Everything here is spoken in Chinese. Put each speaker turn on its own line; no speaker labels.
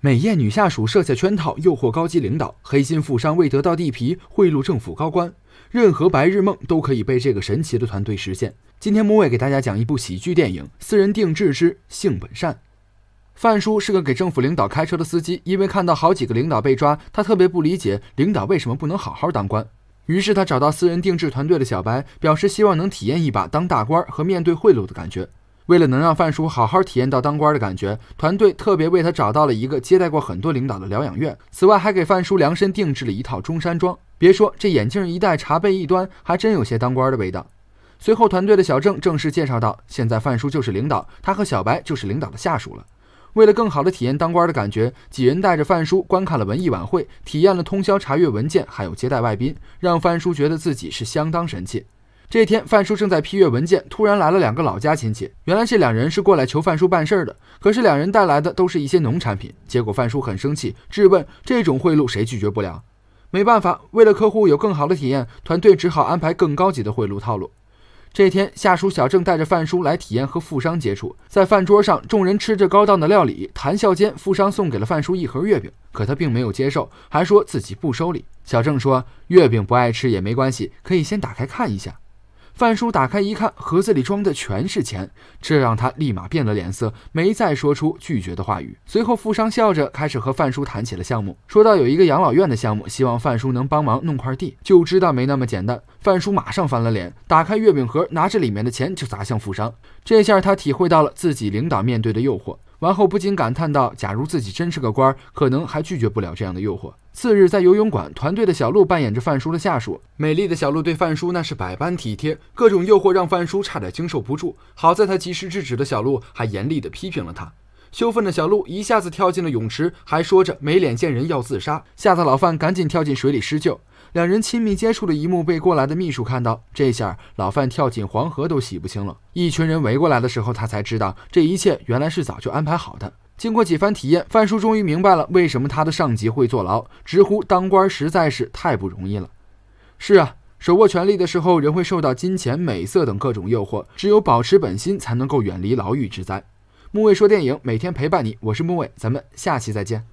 美艳女下属设下圈套诱惑高级领导，黑心富商为得到地皮贿赂政府高官，任何白日梦都可以被这个神奇的团队实现。今天木伟给大家讲一部喜剧电影《私人定制之性本善》。范叔是个给政府领导开车的司机，因为看到好几个领导被抓，他特别不理解领导为什么不能好好当官，于是他找到私人定制团队的小白，表示希望能体验一把当大官和面对贿赂的感觉。为了能让范叔好好体验到当官的感觉，团队特别为他找到了一个接待过很多领导的疗养院。此外，还给范叔量身定制了一套中山装。别说，这眼镜一戴，茶杯一端，还真有些当官的味道。随后，团队的小郑正式介绍到，现在范叔就是领导，他和小白就是领导的下属了。”为了更好地体验当官的感觉，几人带着范叔观看了文艺晚会，体验了通宵查阅文件，还有接待外宾，让范叔觉得自己是相当神气。这天，范叔正在批阅文件，突然来了两个老家亲戚。原来这两人是过来求范叔办事的。可是两人带来的都是一些农产品，结果范叔很生气，质问：这种贿赂谁拒绝不了？没办法，为了客户有更好的体验，团队只好安排更高级的贿赂套路。这天，下属小郑带着范叔来体验和富商接触。在饭桌上，众人吃着高档的料理，谈笑间，富商送给了范叔一盒月饼，可他并没有接受，还说自己不收礼。小郑说：“月饼不爱吃也没关系，可以先打开看一下。”范叔打开一看，盒子里装的全是钱，这让他立马变了脸色，没再说出拒绝的话语。随后，富商笑着开始和范叔谈起了项目，说到有一个养老院的项目，希望范叔能帮忙弄块地，就知道没那么简单。范叔马上翻了脸，打开月饼盒，拿着里面的钱就砸向富商。这下他体会到了自己领导面对的诱惑。完后不禁感叹道：“假如自己真是个官，可能还拒绝不了这样的诱惑。”次日，在游泳馆，团队的小鹿扮演着范叔的下属。美丽的小鹿对范叔那是百般体贴，各种诱惑让范叔差点经受不住。好在他及时制止了小鹿，还严厉地批评了他。羞愤的小鹿一下子跳进了泳池，还说着没脸见人要自杀，吓得老范赶紧跳进水里施救。两人亲密接触的一幕被过来的秘书看到，这下老范跳进黄河都洗不清了。一群人围过来的时候，他才知道这一切原来是早就安排好的。经过几番体验，范叔终于明白了为什么他的上级会坐牢，直呼当官实在是太不容易了。是啊，手握权力的时候，人会受到金钱、美色等各种诱惑，只有保持本心，才能够远离牢狱之灾。木卫说电影每天陪伴你，我是木卫，咱们下期再见。